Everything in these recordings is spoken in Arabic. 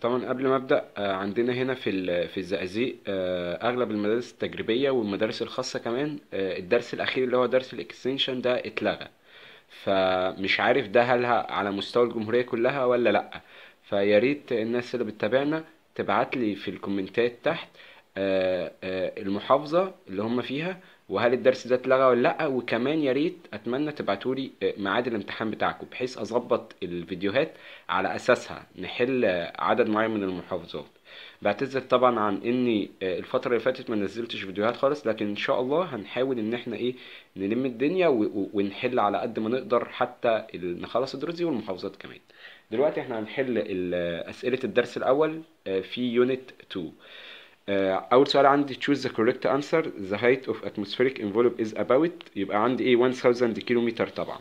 طبعا قبل ما ابدا آه، عندنا هنا في في الزقازيق آه، اغلب المدارس التجريبيه والمدارس الخاصه كمان آه، الدرس الاخير اللي هو درس الاكستنشن ده اتلغى فمش عارف ده هل على مستوى الجمهوريه كلها ولا لا فيا ريت الناس اللي بتتابعنا تبعت لي في الكومنتات تحت المحافظه اللي هم فيها وهل الدرس ده اتلغى ولا لا وكمان يا ريت اتمنى تبعتوا لي آه، ميعاد الامتحان بتاعكم بحيث اظبط الفيديوهات على اساسها نحل آه، عدد معين من المحافظات بعتذر طبعا عن اني آه، الفتره اللي فاتت ما نزلتش فيديوهات خالص لكن ان شاء الله هنحاول ان احنا ايه نلم الدنيا ونحل على قد ما نقدر حتى نخلص الدروس دي والمحافظات كمان دلوقتي احنا هنحل اسئله الدرس الاول في يونت 2 اول سؤال عندي choose the correct answer the height of atmospheric envelope is about يبقى عندي ايه 1000 كيلو طبعا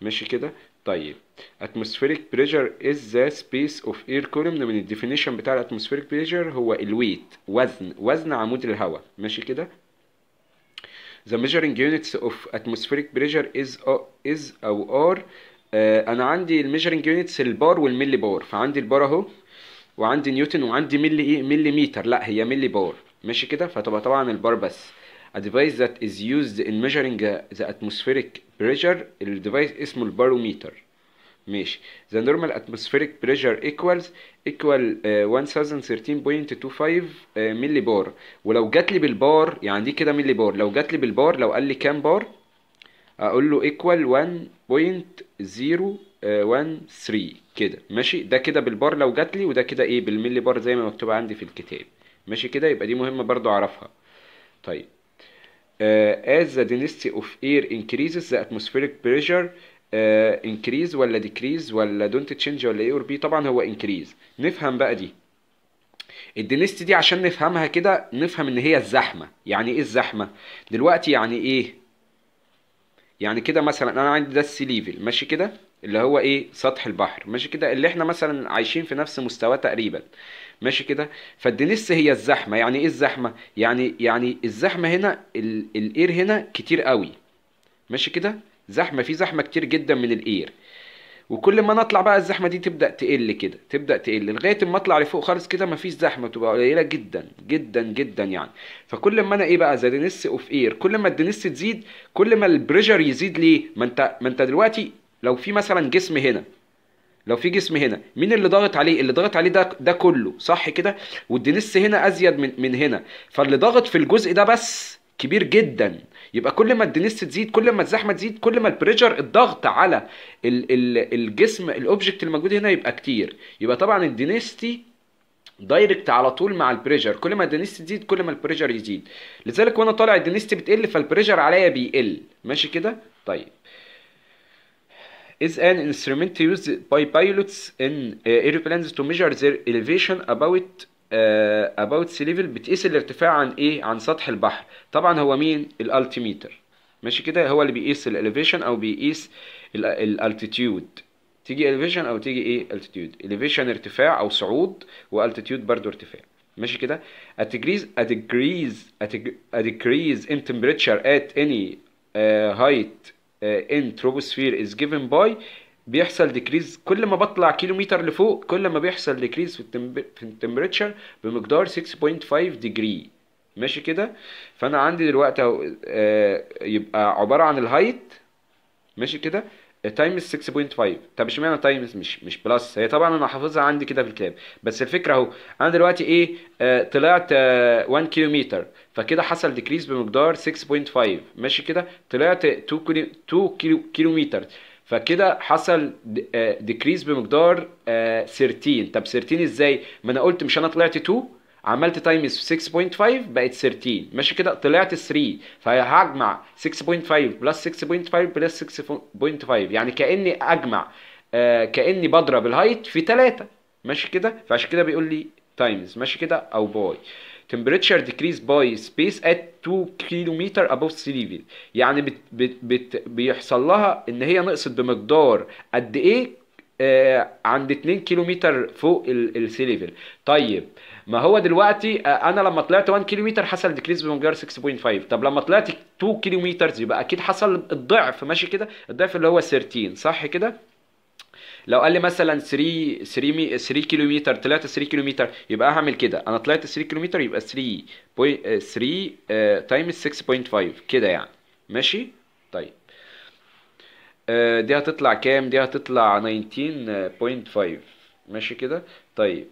ماشي كده طيب atmospheric pressure is the space of air column من الديفينيشن بتاع الاتموسفيريك pressure هو الويت وزن وزن عمود الهواء ماشي كده the measuring units of atmospheric pressure is is او are انا عندي الميجرنج يونتس البار والملي بار فعندي البار اهو وعندي نيوتن وعندي ملي ايه ملي متر لا هي ملي بار ماشي كده فتبقى طبعا البار بس A device that is used in measuring the atmospheric pressure الديفايس اسمه الباروميتر ماشي the normal atmospheric pressure equals equal uh, 1013.25 ملي بار ولو جات لي بالبار يعني دي كده ملي بار لو جات لي بالبار لو قال لي كام بار اقول له equal 1.0 1 آه، 3 كده ماشي ده كده بالبار لو جات لي وده كده ايه بالملي بار زي ما مكتوب عندي في الكتاب ماشي كده يبقى دي مهمه برضو اعرفها طيب از آه، as the density of air increases the atmospheric pressure آه، increase ولا decrease ولا don't change ولا ايه اور طبعا هو increase نفهم بقى دي الدنست دي عشان نفهمها كده نفهم ان هي الزحمه يعني ايه الزحمه دلوقتي يعني ايه يعني كده مثلا انا عندي ده السي ليفل ماشي كده اللي هو ايه سطح البحر ماشي كده اللي احنا مثلا عايشين في نفس مستواه تقريبا ماشي كده فالدنس هي الزحمه يعني ايه الزحمه يعني يعني الزحمه هنا الاير هنا كتير قوي ماشي كده زحمه في زحمه كتير جدا من الاير وكل ما نطلع بقى الزحمه دي تبدا تقل كده تبدا تقل لغايه ما اطلع لفوق خالص كده مفيش زحمه بتبقى قليله جدا جدا جدا يعني فكل ما انا ايه بقى ذا دنس اوف اير كل ما الدنس تزيد كل ما البريشر يزيد ليه ما انت ما انت دلوقتي لو في مثلا جسم هنا لو في جسم هنا مين اللي ضاغط عليه اللي ضاغط عليه ده ده كله صح كده والدنس هنا ازيد من من هنا فاللي ضاغط في الجزء ده بس كبير جدا يبقى كل ما الدنس تزيد كل ما الزحمه تزيد كل ما البريشر الضغط على ال ال الجسم الاوبجكت الموجود هنا يبقى كتير يبقى طبعا الدنستي دايركت على طول مع البريشر كل ما الدنستي تزيد كل ما البريشر يزيد لذلك وانا طالع الدنستي بتقل فالبريشر عليا بيقل ماشي كده طيب is an instrument used by pilots in uh, airplanes to measure their elevation about uh, about sea level بتقيس الارتفاع عن ايه عن سطح البحر طبعا هو مين الالتيميتر ماشي كده هو اللي بيقيس الاليفيشن او بيقيس الالتيتيود تيجي elevation او تيجي ايه altitude elevation ارتفاع او صعود والtitude برضو ارتفاع ماشي كده a degrees a degrees a decrease in temperature at any uh, height آه، in troposphere is given by بيحصل ديكريز كل ما بطلع كيلومتر لفوق كل ما بيحصل ديكريز في التمبريتشر بمقدار 6.5 ديجري ماشي كده فانا عندي دلوقتي آه، يبقى عباره عن الهايت ماشي كده تايمز 6.5 طب اشمعنى تايمز مش مش بلس هي طبعا انا حافظها عندي كده في الكتاب بس الفكره اهو انا دلوقتي ايه آه طلعت آه 1 كيلومتر فكده حصل ديكريز بمقدار 6.5 ماشي كده طلعت 2 كيلو 2 كيلومتر فكده حصل ديكريز آه، بمقدار آه 13 طب 13 ازاي ما انا قلت مش انا طلعت 2 عملت تايمز 6.5 بقت 13 ماشي كده طلعت 3 فهجمع 6.5 بلس 6.5 بلس 6.5 يعني كاني اجمع آه كاني بضرب الهايت في 3 ماشي كده فعشان كده بيقول لي تايمز ماشي كده او باي temperature decrease by space at 2 كيلومتر above sea level يعني بت بت بت بيحصل لها ان هي نقصت بمقدار قد ايه آه، عند 2 كيلو متر فوق السي ليفل طيب ما هو دلوقتي آه، انا لما طلعت 1 كيلو متر حصل ديكريز بمجرد 6.5 طب لما طلعت 2 كيلو متر يبقى اكيد حصل الضعف ماشي كده الضعف اللي هو 13 صح كده لو قال لي مثلا 3 3 3 كيلو متر طلعت 3 كيلو متر يبقى هعمل كده انا طلعت 3 كيلو متر يبقى 3 3 تايمز 6.5 كده يعني ماشي طيب آه، دي هتطلع كام دي هتطلع 19.5 ماشي كده طيب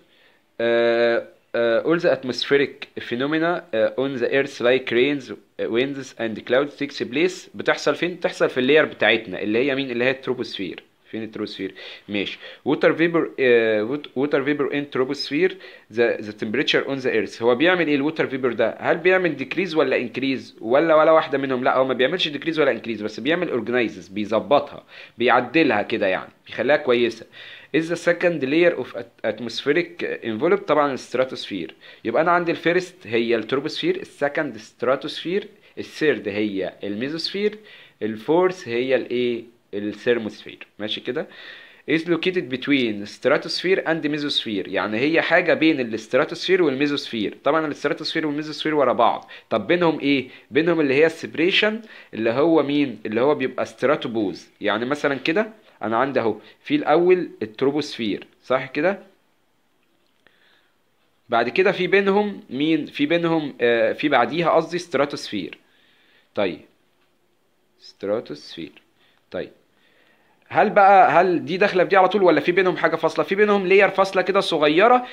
آه، آه، all the atmospheric phenomena on the earth like rains winds and clouds takes place بتحصل فين بتحصل في اللير بتاعتنا اللي هي مين اللي هي التروبوسفير فين التروبوسفير ماشي ووتر فيبر ووتر فيبر ان تروبوسفير ذا ذا تمبريتشر اون ذا ايرث هو بيعمل ايه الوتر فيبر ده هل بيعمل ديكريز ولا انكريز ولا ولا واحده منهم لا هو ما بيعملش ديكريز ولا انكريز بس بيعمل اورجنايزز بيظبطها بيعدلها كده يعني بيخليها كويسه is the second layer of atmospheric envelope طبعا الستراتوسفير يبقى انا عندي الفيرست هي التروبوسفير السكند ستراتوسفير الثيرد هي الميزوسفير الفورث هي الايه الثيرموسفير ماشي كده is located between stratosphere and mesosphere يعني هي حاجه بين الاستراتوسفير والميزوسفير طبعا الاستراتوسفير والميزوسفير ورا بعض طب بينهم ايه بينهم اللي هي السبريشن اللي هو مين اللي هو بيبقى ستراتوبوز يعني مثلا كده انا عندي اهو في الاول التروبوسفير صح كده بعد كده في بينهم مين في بينهم آه في بعديها قصدي ستراتوسفير طيب ستراتوسفير طيب هل بقى هل دي داخله في دي على طول ولا في بينهم حاجه فاصله في بينهم لير فاصله كده صغيره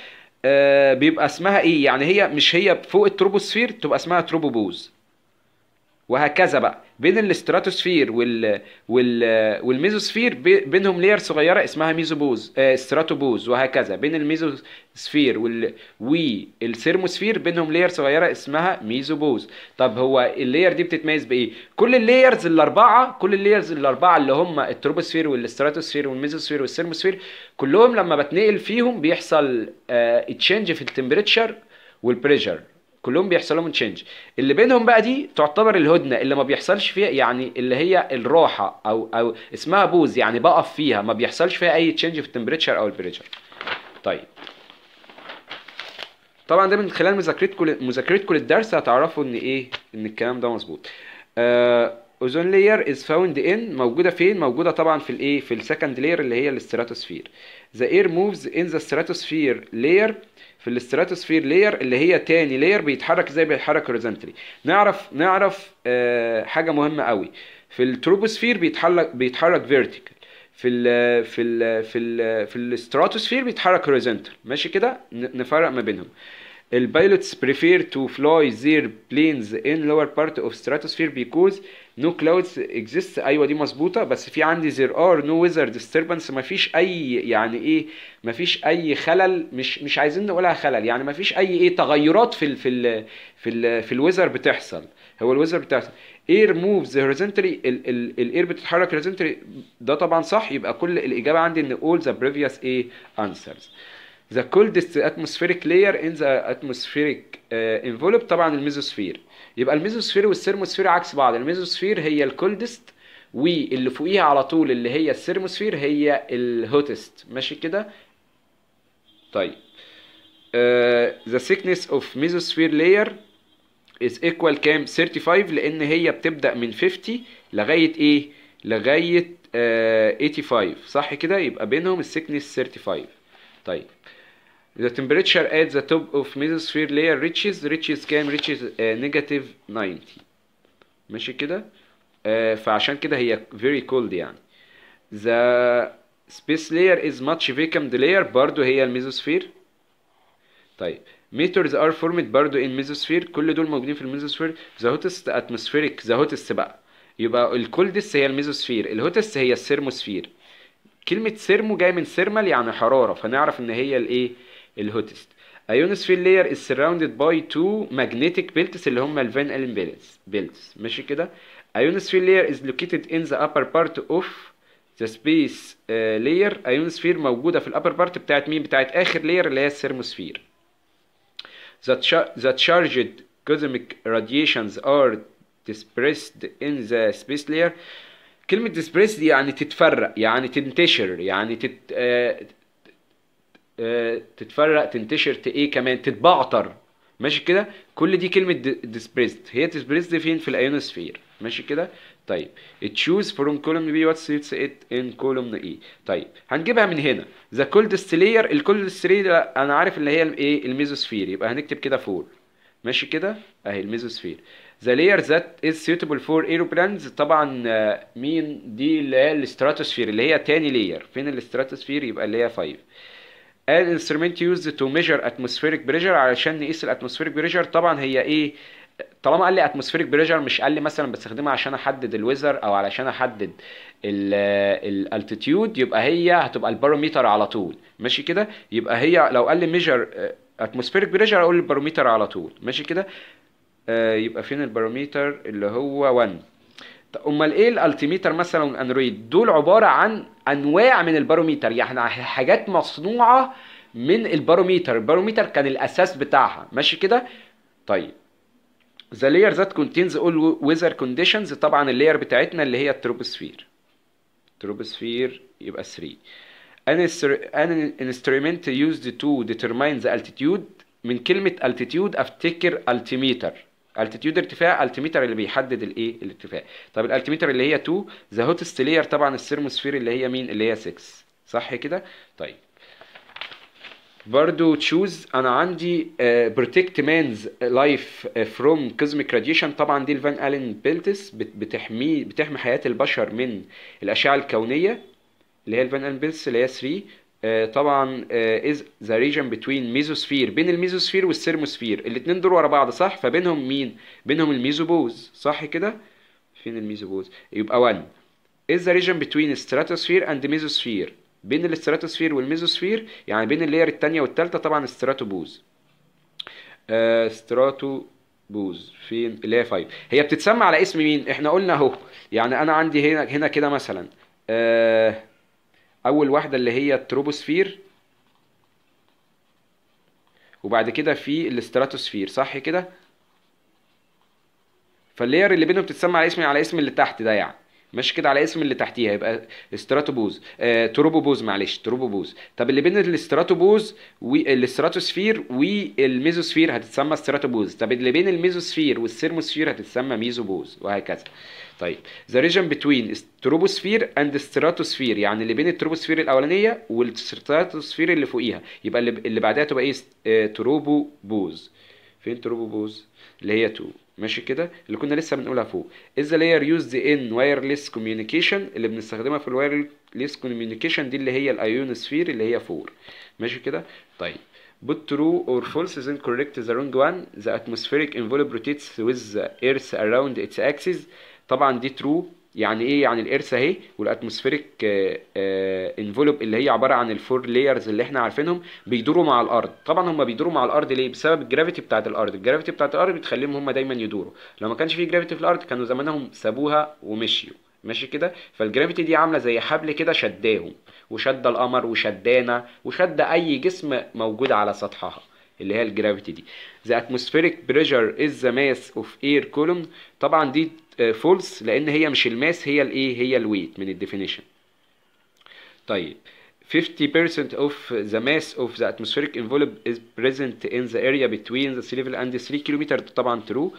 آه بيبقى اسمها ايه يعني هي مش هي فوق التروبوسفير تبقى اسمها تروبوبوز وهكذا بقى بين الاستراتوسفير وال وال والميزوسفير بينهم لير صغيره اسمها ميزوبوز آه، استراتوبوز وهكذا بين الميزوسفير وال والثيرموسفير بينهم لير صغيره اسمها ميزوبوز طب هو اللير دي بتتميز بايه كل اللايرز الاربعه كل اللايرز الاربعه اللي هم التروبوسفير والاستراتوسفير والميزوسفير والثيرموسفير كلهم لما بتنقل فيهم بيحصل اتشينج آه، في التمبريتشر والبريشر كلهم بيحصل لهم تشينج اللي بينهم بقى دي تعتبر الهدنه اللي ما بيحصلش فيها يعني اللي هي الراحه او او اسمها بوز يعني بقف فيها ما بيحصلش فيها اي تشينج في التمبريتشر او البريشر طيب طبعا ده من خلال مذاكرتكم مذاكرتكم للدرس هتعرفوا ان ايه ان الكلام ده مظبوط آه، اوزون لاير از فاوند ان موجوده فين موجوده طبعا في الايه في السكند لاير اللي هي الاستراتوسفير ذا اير موفز ان ذا ستراتوسفير لاير في الاستراتوسفير لاير اللي هي تاني لاير بيتحرك زي بيتحرك هوريزونتالي نعرف نعرف آه، حاجه مهمه قوي في التروبوسفير بيتحرك بيتحرك فيرتيكال في الـ في الـ في الـ في الاستراتوسفير بيتحرك هوريزونتال ماشي كده نفرق ما بينهم pilots prefer to fly their planes in lower part of stratosphere because no clouds exist ايوه دي مظبوطه بس في عندي there are no weather disturbance مفيش اي يعني ايه مفيش اي خلل مش مش عايزين نقولها خلل يعني مفيش اي ايه تغيرات في الـ في الـ في الـ في الويزر بتحصل هو الويزر بتحصل air moves horizontally اير موفز هوريزونتالي air بتتحرك horizontally ده طبعا صح يبقى كل الاجابه عندي ان all the previous ايه answers the coldest atmospheric layer in the اتموسفيريك uh, envelope طبعا الميزوسفير يبقى الميزوسفير والثيرموسفير عكس بعض الميزوسفير هي الكولدست واللي فوقيها على طول اللي هي الثيرموسفير هي الهوتست ماشي كده طيب ذا uh, the thickness of mesosphere layer is equal كام 35 لان هي بتبدا من 50 لغايه ايه لغايه uh, 85 صح كده يبقى بينهم السيكنس 35 طيب the temperature at the top of mesosphere layer reaches reaches كام reaches uh, negative 90 ماشي كده uh, فعشان كده هي very cold يعني the space layer is much vacant layer برضو هي الميزوسفير طيب meters are formed برضو in mesosphere كل دول موجودين في الميزوسفير the hottest atmospheric the hottest بقى يبقى الكولدس هي الميزوسفير الهوتس هي الثيرموسفير كلمة سيرمو جاية من سيرمال يعني حرارة فنعرف ان هي الايه الهوتست ايونوسفير لاير از سراوندد باي تو ماجنتيك بيلتس اللي هم الفين الين بيلتس ماشي كده ionosphere layer is located in the upper part of the space uh, layer موجودة في الأبر بارت بتاعت مين؟ بتاعت آخر layer اللي هي الثيرموسفير the, the charged cosmic radiations are dispersed in the space layer كلمة سبريس دي يعني تتفرق يعني تنتشر يعني تت... آه، آه، تتفرق تنتشر ايه كمان تتبعتر ماشي كده كل دي كلمة dispersed هي دي فين في الايونوسفير ماشي كده طيب تشوز فروم كولوم بي وات سيتس ات ان كولوم اي طيب هنجيبها من هنا ذا كولدست layer الكولدست layer انا عارف اللي هي الايه الميزوسفير يبقى هنكتب كده فور ماشي كده اهي الميزوسفير ذا لاير ذات از سيوتبل فور ايروبلانز طبعا آه، مين دي اللي هي الاستراتوسفير اللي هي تاني لاير فين الاستراتوسفير يبقى اللي هي 5 ان انسترومنت يوز تو ميجر اتموسفيريك بريجر علشان نقيس الاتموسفيريك بريشر طبعا هي ايه طالما قال لي اتموسفيريك بريشر مش قال لي مثلا بستخدمها عشان احدد الويزر او علشان احدد الالتيتيود آه، يبقى هي هتبقى الباروميتر على طول ماشي كده يبقى هي لو قال لي ميجر اتموسفيريك بريشر اقول الباروميتر على طول ماشي كده آه، يبقى فين الباراميتر اللي هو 1 امال ايه الالتيميتر مثلا والاندرويد دول عباره عن انواع من الباروميتر يعني حاجات مصنوعه من الباروميتر الباروميتر كان الاساس بتاعها ماشي كده طيب ذا layer ذات كونتينز اول weather كونديشنز طبعا اللاير بتاعتنا اللي هي التروبوسفير التروبوسفير يبقى 3 an instrument used to determine the altitude من كلمة altitude افتكر altimeter التيتيود ارتفاع التيميتر اللي بيحدد الايه الارتفاع طب الالتيميتر اللي هي 2 ذا هوتست لاير طبعا الثيرموسفير اللي هي مين اللي هي 6 صح كده طيب برضو تشوز انا عندي بروتكت مانز لايف فروم كوزميك راديشن طبعا دي الفان الين بيلتس بتحمي بتحمي حياه البشر من الاشعه الكونيه اللي هي الفان الين بيلتس اللي هي 3 آه، طبعا از ذا ريجن بتوين ميزوسفير بين الميزوسفير والثيرموسفير الاثنين دول ورا بعض صح فبينهم مين بينهم الميزوبوز صح كده فين الميزوبوز يبقى 1 از ذا ريجن بتوين ستراتوسفير اند ميزوسفير بين الاستراتوسفير والميزوسفير يعني بين اللاير الثانيه والثالثه طبعا ستراتوبوز آه استراتو بوز فين اللي هي 5 هي بتتسمى على اسم مين احنا قلنا اهو يعني انا عندي هنا هنا كده مثلا آه اول واحده اللي هي التروبوسفير وبعد كده في الاستراتوسفير صح كده فاللير اللي بينهم بتتسمى على اسم على اسم اللي تحت ده يعني مش كده على اسم اللي تحتيها يبقى استراتوبوز آه، تروبوبوز معلش تروبوبوز طب اللي بين الاستراتوبوز والاستراتوسفير والميزوسفير هتتسمى استراتوبوز طب اللي بين الميزوسفير والسيرموسفير هتتسمى ميزوبوز وهكذا طيب ذا ريجن بتوين تروبوسفير اند ستراتوسفير يعني اللي بين التروبوسفير الاولانيه والستراتوسفير اللي فوقيها يبقى اللي, اللي بعدها تبقى ايه آه، تروبو بوز فين تروبو بوز اللي هي 2 ماشي كده اللي كنا لسه بنقولها فوق the لاير used ان وايرلس كوميونيكيشن اللي بنستخدمها في الوايرلس كوميونيكيشن دي اللي هي الايونوسفير اللي هي 4 ماشي كده طيب But true or false is incorrect the wrong one. The atmospheric envelope rotates with the earth around its axis طبعا دي ترو يعني ايه يعني الارث اهي والاتموسفيريك انفلوب آه، آه، اللي هي عباره عن الفور لايرز اللي احنا عارفينهم بيدوروا مع الارض طبعا هم بيدوروا مع الارض ليه بسبب الجرافيتي بتاعه الارض الجرافيتي بتاعه الارض بتخليهم هم دايما يدوروا لو ما كانش في جرافيتي في الارض كانوا زمانهم سابوها ومشيوا ماشي كده فالجرافيتي دي عامله زي حبل كده شداهم وشد القمر وشدانا وشد اي جسم موجود على سطحها اللي هي الجرافيتي دي ذا اتموسفيريك بريشر از ذا ماس اوف اير كولوم طبعا دي فولس لان هي مش الماس هي الايه هي الويت من الديفينيشن طيب 50% of the mass of the atmospheric envelope is present in the area between the sea level and 3 km طبعا true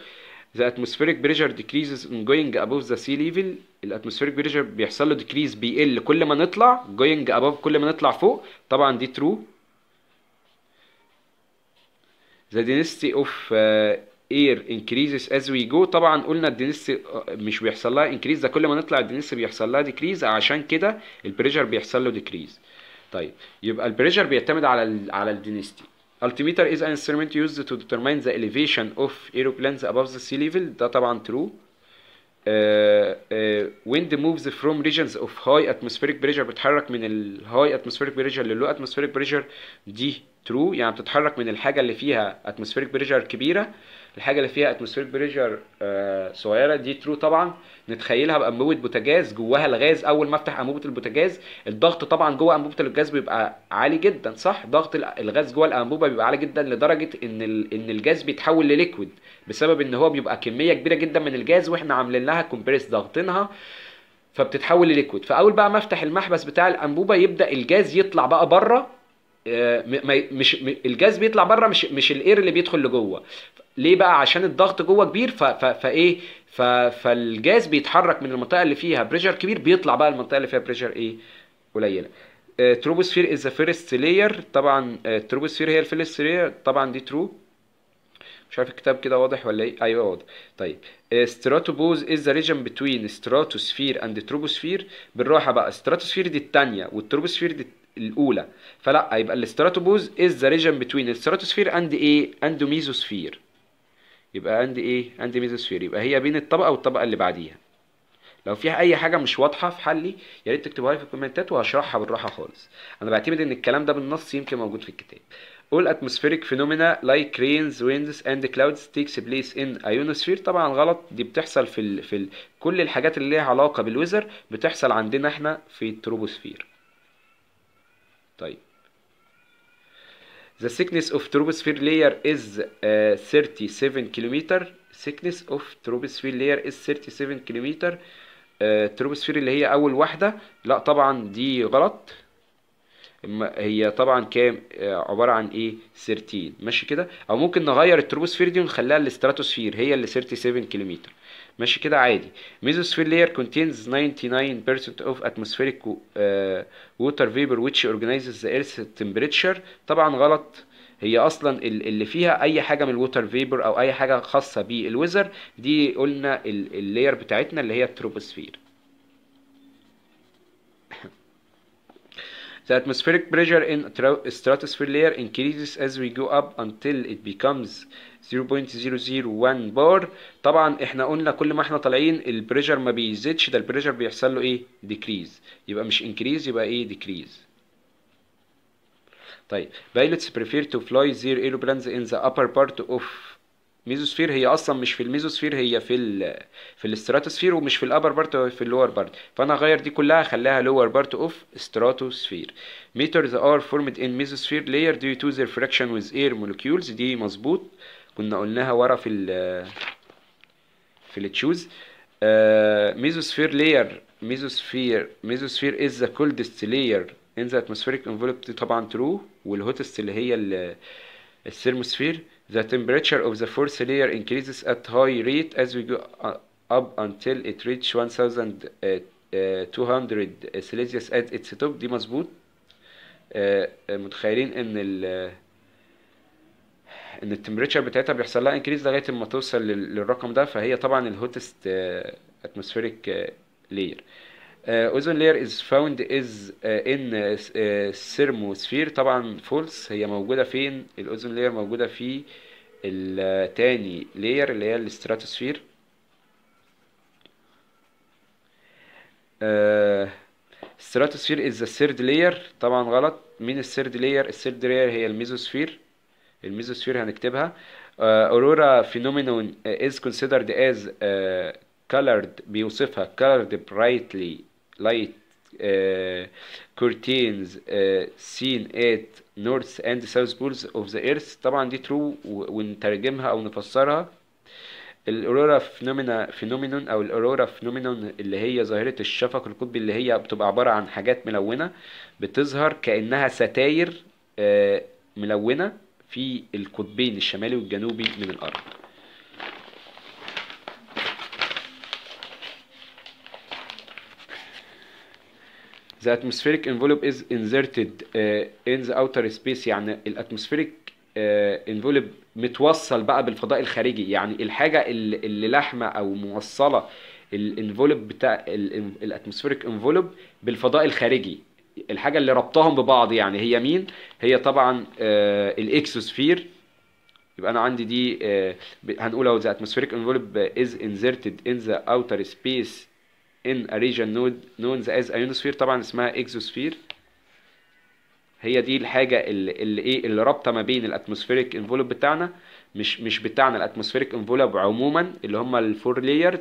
the atmospheric pressure decreases in going above the sea level ال atmospheric pressure بيحصل له decrease بيقل كل ما نطلع going above كل ما نطلع فوق طبعا دي ترو the density of uh, اير انكريزز از وي جو طبعا قلنا الدنس مش بيحصل لها انكريز ده كل ما نطلع الدنس بيحصل لها ديكريز عشان كده البريشر بيحصل له ديكريز طيب يبقى البريشر بيعتمد على الـ على الدنستي التيميتر از انسترومنت يوزد تو ديترماين ذا اليفيشن اوف ايروبلانز ابوف ذا سي ليفل ده طبعا ترو ويند موفز فروم ريجنز اوف هاي اتموسفيريك بريشر بتتحرك من الهاي اتموسفيريك بريشر للو اتموسفيريك بريشر دي ترو يعني بتتحرك من الحاجه اللي فيها اتموسفيريك بريشر كبيره الحاجه اللي فيها اتموسفير آه، بريشر صغيره دي ترو طبعا نتخيلها بانبوبه بوتاجاز جواها الغاز اول ما افتح انبوبه البوتاجاز الضغط طبعا جوه انبوبه الغاز بيبقى عالي جدا صح ضغط الغاز جوه الانبوبه بيبقى عالي جدا لدرجه ان ان الجاز بيتحول لليكويد بسبب ان هو بيبقى كميه كبيره جدا من الجاز واحنا عاملين لها كومبريس ضاغطينها فبتتحول لليكويد فاول بقى ما افتح المحبس بتاع الانبوبه يبدا الجاز يطلع بقى بره آه، مش الجاز بيطلع بره مش مش الاير اللي بيدخل لجوه ليه بقى عشان الضغط جوه كبير فايه فالجاز بيتحرك من المنطقه اللي فيها بريشر كبير بيطلع بقى المنطقه اللي فيها بريشر ايه قليله تروبوسفير از ذا فيرست لاير طبعا التروبوسفير آه، هي الفيرست لاير طبعا دي ترو مش عارف الكتاب كده واضح ولا ايه ايوه واضح طيب ستراتوبوز از ذا ريجن بتوين ستراتوسفير اند تروبوسفير بالراحه بقى ستراتوسفير دي الثانيه والتروبوسفير دي الاولى فلا هيبقى الاستراتوبوز از ذا ريجن بتوين الستراتوسفير اند ايه اند ميزوسفير يبقى اند ايه اند ميزوسفير يبقى هي بين الطبقه والطبقه اللي بعديها لو في اي حاجه مش واضحه في حلي يا ريت تكتبوها لي في الكومنتات وهشرحها بالراحه خالص انا بعتمد ان الكلام ده بالنص يمكن موجود في الكتاب all atmospheric phenomena like rains, winds and clouds takes place in ionosphere طبعا غلط دي بتحصل في ال... في ال... كل الحاجات اللي ليها علاقه بالويزر بتحصل عندنا احنا في التروبوسفير طيب The thickness of troposphere layer is uh, 37 كيلومتر thickness of troposphere layer is 37 كيلومتر uh, troposphere اللي هي أول واحدة لا طبعا دي غلط هي طبعا كام آه، عباره عن ايه 13 ماشي كده او ممكن نغير التروبوسفير دي ونخليها الاستراتوسفير هي اللي 37 كيلومتر ماشي كده عادي ميزوسفير لاير كونتينز 99% اوف اتموسفيريك ووتر فيبر ويتش اورجنايزز ذا ايرث تمبريتشر طبعا غلط هي اصلا اللي فيها اي حاجه من الووتر فيبر او اي حاجه خاصه بالويزر دي قلنا اللاير بتاعتنا اللي هي التروبوسفير The atmospheric pressure in stratosphere layer increases as we go up until it becomes 0.001 bar. طبعا احنا قلنا كل ما احنا طالعين البريشر ما بيزيدش ده البريشر بيحصل له ايه ديكريز يبقى مش انكريز يبقى ايه ديكريز طيب pilots prefer to fly their aeroplanes in the upper part of ميزوسفير هي اصلا مش في الميزوسفير هي في الـ في الاستراتوسفير ومش في الابر بارت في اللور بارت فانا غير دي كلها اخليها لور بارت اوف استراتوسفير ميترز ار فورمد ان ميزوسفير لاير ديو تو ذير فراكشن ويز اير مولكيولز دي مظبوط كنا قلناها ورا في الـ في التشوز ميزوسفير لاير ميزوسفير ميزوسفير از ذا كولدست لاير ان ذا اتموسفيريك انفلوب طبعا ترو والهوتست اللي هي الثيرموسفير The temperature of the fourth layer increases at high rate as we go up until it reaches 1200 uh, uh, Celsius at its top دي مظبوط آه، آه، متخيلين ان ال آه، ان التمبريتشر بتاعتها بيحصل لها انكريز لغايه ما توصل للرقم ده فهي طبعا الهوتست اتموسفيريك لاير آه، اوزون لير از فاوند از ان سيرموسفير طبعا فولس هي موجوده فين الاوزون لير موجوده في التاني لير اللي هي الاستراتوسفير استراتوسفير از ذا سيرد لير طبعا غلط مين الثيرد لير الثيرد لير هي الميزوسفير الميزوسفير هنكتبها اورورا فينومينون از كونسيدرد از colored بيوصفها colored brightly light uh, curtains uh, seen at north and south poles of the earth طبعا دي true ونترجمها او نفسرها الاورورا فينومينا فينومينون او الاورورا فينومينون اللي هي ظاهره الشفق القطبي اللي هي بتبقى عباره عن حاجات ملونه بتظهر كانها ستاير آه، ملونه في القطبين الشمالي والجنوبي من الارض The atmospheric envelope is inserted uh, in the outer space يعني الاتموسفيريك انفولب uh, متوصل بقى بالفضاء الخارجي يعني الحاجة اللي, اللي لحمة او موصلة الانفولب بتاع الاتموسفيريك انفولب بالفضاء الخارجي الحاجة اللي ربطهم ببعض يعني هي مين؟ هي طبعا uh, الاكسوسفير يبقى انا عندي دي uh, هنقول اهو the atmospheric envelope is انزرتد in the outer space in a region known, as ionosphere طبعا اسمها اكزوسفير هي دي الحاجة اللي, اللي ايه اللي رابطة ما بين الاتموسفيريك انفولوب بتاعنا مش مش بتاعنا الاتموسفيريك انفولوب عموما اللي هما الفور لايرز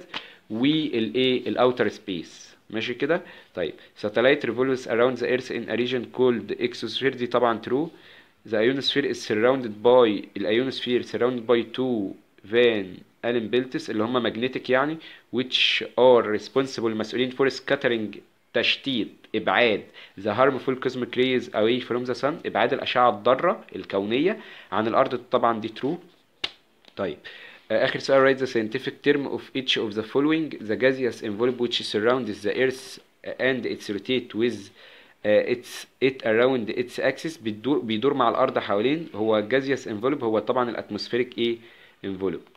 والايه الاوتر سبيس ماشي كده طيب ساتلايت revolves around the earth in a region كولد exosphere دي طبعا ترو the ionosphere is surrounded by الايونوسفير surrounded by two van الامبلتس اللي هم ماجنتيك يعني which are responsible مسؤولين for scattering تشتيت ابعاد the harmful cosmic rays away from the sun ابعاد الاشعه الضاره الكونيه عن الارض طبعا دي ترو طيب اخر سؤال write the scientific term of each of the following the gaseous envelope which surrounds the earth and its rotate with it's it around its axis بيدور مع الارض حوالين هو gaseous envelope هو طبعا الاتموسفيريك ايه envelope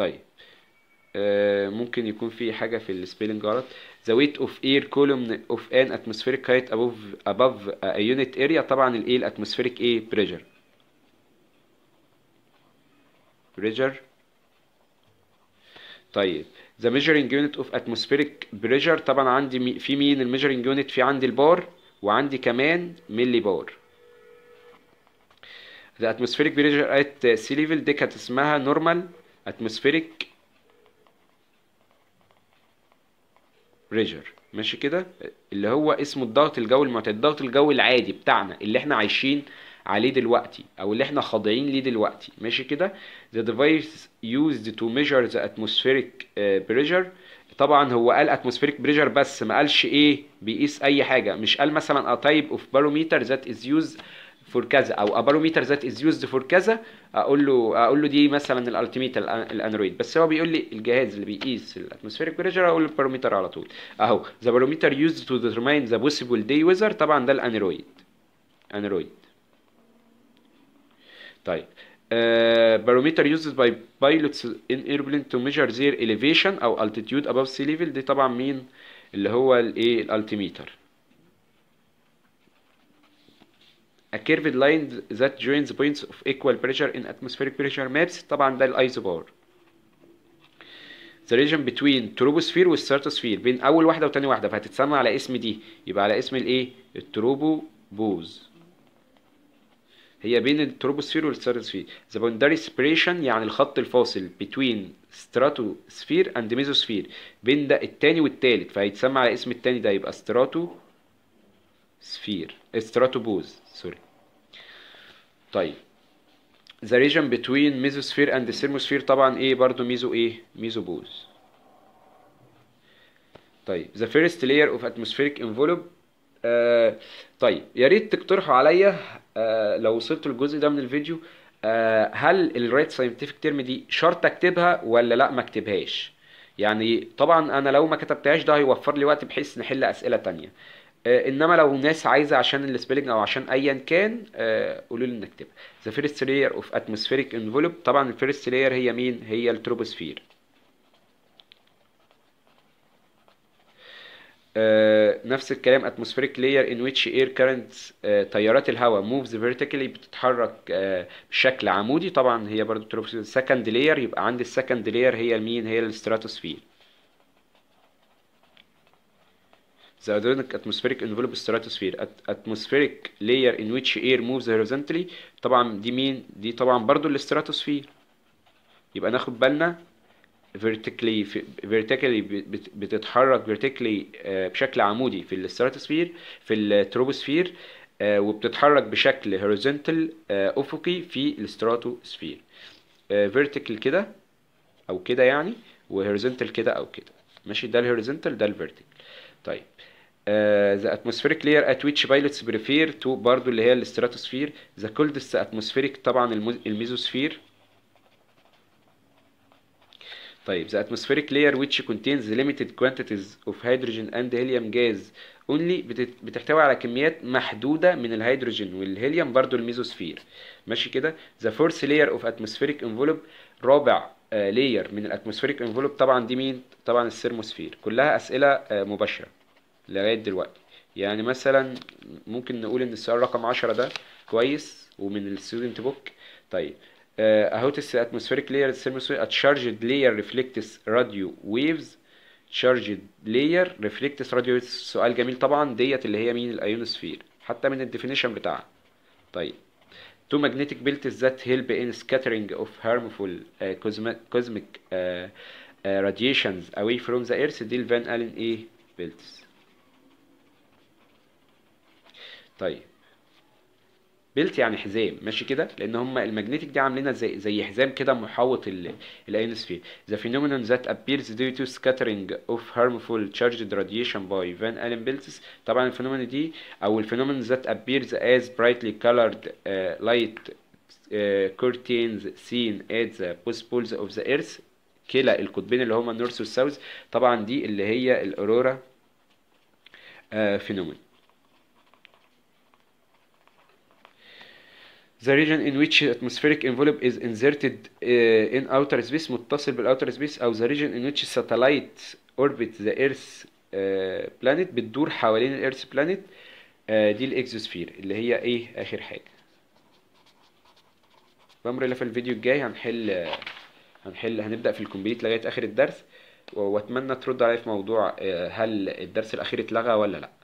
طيب ممكن يكون في حاجة في السبيلنج غلط the weight of air column of an atmospheric height above above a unit area طبعا الايه الاتموسفيريك ايه pressure pressure طيب the measuring unit of atmospheric pressure طبعا عندي في مين الميجرنج يونت في عندي البار وعندي كمان ملي بار the atmospheric pressure at sea level دي كانت اسمها normal اتموسفيريك بريشر ماشي كده اللي هو اسمه الضغط الجوي المعتاد الضغط الجوي العادي بتاعنا اللي احنا عايشين عليه دلوقتي او اللي احنا خاضعين ليه دلوقتي ماشي كده the device used to measure the atmospheric آه، pressure طبعا هو قال اتموسفيريك بريشر بس ما قالش ايه بيقيس e، اي حاجه مش قال مثلا a type of barometer that is used فور كذا او اباروميتر ذات از يوزد فور كذا اقول له اقول له دي مثلا الالتيميتر الاندرويد بس هو بيقول لي الجهاز اللي بيقيس الاتموسفيريك بريشر اقول له الباروميتر على طول اهو ذا باروميتر يوزد تو ديترماين ذا بوسيبل دي ويزر طبعا ده الاندرويد اندرويد طيب بارومتر يوزد باي بايلوتس ان ايربلين تو ميجر زير اليفيشن او التيتيود ابوف سي ليفل دي طبعا مين اللي هو الايه الالتيميتر a curved line that joins points of equal pressure in atmospheric pressure maps طبعا ده الايزوبار the region between troposphere stratosphere. بين اول واحده وتاني واحده فهتتسمى على اسم دي يبقى على اسم الايه التروبو بوز هي بين التروبوسفير stratosphere. the boundary separation يعني الخط الفاصل between stratosphere and mesosphere بين ده التاني والتالت فهيتسمى على اسم التاني ده يبقى strato سفير استراتوبوز سوري طيب the region between mesosphere and thermosphere طبعا ايه برضو ميزو ايه ميزو بوز طيب the first layer of atmospheric envelope آه طيب يا ريت تقترحوا عليا آه لو وصلتوا الجزء ده من الفيديو آه هل الرايت ساينتفيك تيرم دي شرط اكتبها ولا لا ما اكتبهاش يعني طبعا انا لو ما كتبتهاش ده هيوفر لي وقت بحيث نحل اسئله ثانيه آه، انما لو ناس عايزه عشان السبيلنج او عشان ايا كان آه، قولوا لي نكتبها ذا فيرست لاير اوف اتموسفيريك انفولوب طبعا الفيرست لاير هي مين هي التروبوسفير آه، نفس الكلام اتموسفيريك لاير ان ويتش اير كارنتس تيارات الهواء موفز فيرتيكالي بتتحرك بشكل عمودي طبعا هي برضو تروبوسفير سكند لاير يبقى عندي السكند لاير هي مين هي الستراتوسفير The adrenaline atmospheric envelope stratosphere at atmospheric layer in which air moves horizontally طبعا دي مين دي طبعا برضو الاستراتوسفير يبقى ناخد بالنا vertically vertically بتتحرك vertically آه، بشكل عمودي في الاستراتوسفير في التروبوسفير آه، وبتتحرك بشكل هوريزونتال آه، افقي في الاستراتوسفير فيرتيكال كده او كده يعني وهوريزونتال كده او كده ماشي ده الهوريزونتال ده الفيرتيكال طيب ذا اتموسفيريك لير ات ويتش بايلوتس بريفير تو برضو اللي هي الاستراتوسفير ذا كولدست اتموسفيريك طبعا الميزوسفير طيب the atmospheric layer which contains limited quantities of hydrogen and helium gas only بتحتوي على كميات محدودة من الهيدروجين والهيليوم برضو الميزوسفير ماشي كده the fourth layer of atmospheric envelope رابع لاير آه، من الاتموسفيريك انفولوب طبعا دي مين طبعا الثيرموسفير كلها اسئله آه، مباشره لغاية دلوقتي يعني مثلا ممكن نقول ان السؤال رقم عشرة ده كويس ومن الستودنت بوك طيب how does the atmospheric layer thermosphere a charged layer reflects radio waves charged layer reflects radio waves سؤال جميل طبعا ديت اللي هي مين الايونوسفير حتى من الديفينيشن بتاعها طيب two magnetic belts that help in scattering of harmful uh, cosmic, cosmic uh, uh, radiations away from the earth دي الفان الين ايه belts طيب بيلت يعني حزام ماشي كده لان هم الماجنتيك دي عاملينها زي زي حزام كده محوط الاينوسفير ذا فينومينون ذات ابيرز دو تو سكاترينج اوف هارمفول تشارجد راديشن باي فان الين بيلتس طبعا الفينومينون دي او الفينومينون ذات ابيرز از برايتلي colored لايت كورتينز سين ات ذا بوست بولز اوف ذا ايرث كلا القطبين اللي هما النورث والساوث طبعا دي اللي هي الاورورا فينومينا uh, The region in which atmospheric envelope is inserted uh, in outer space متصل بالاوتر سبيس او the region in which satellite orbit the earth uh, planet بتدور حوالين الارث بلانيت uh, دي الاكزوسفير اللي هي ايه اخر حاجه الله في الفيديو الجاي هنحل آه، هنحل هنبدا في الكومبليت لغايه اخر الدرس واتمنى ترد علي في موضوع آه، هل الدرس الاخير اتلغى ولا لا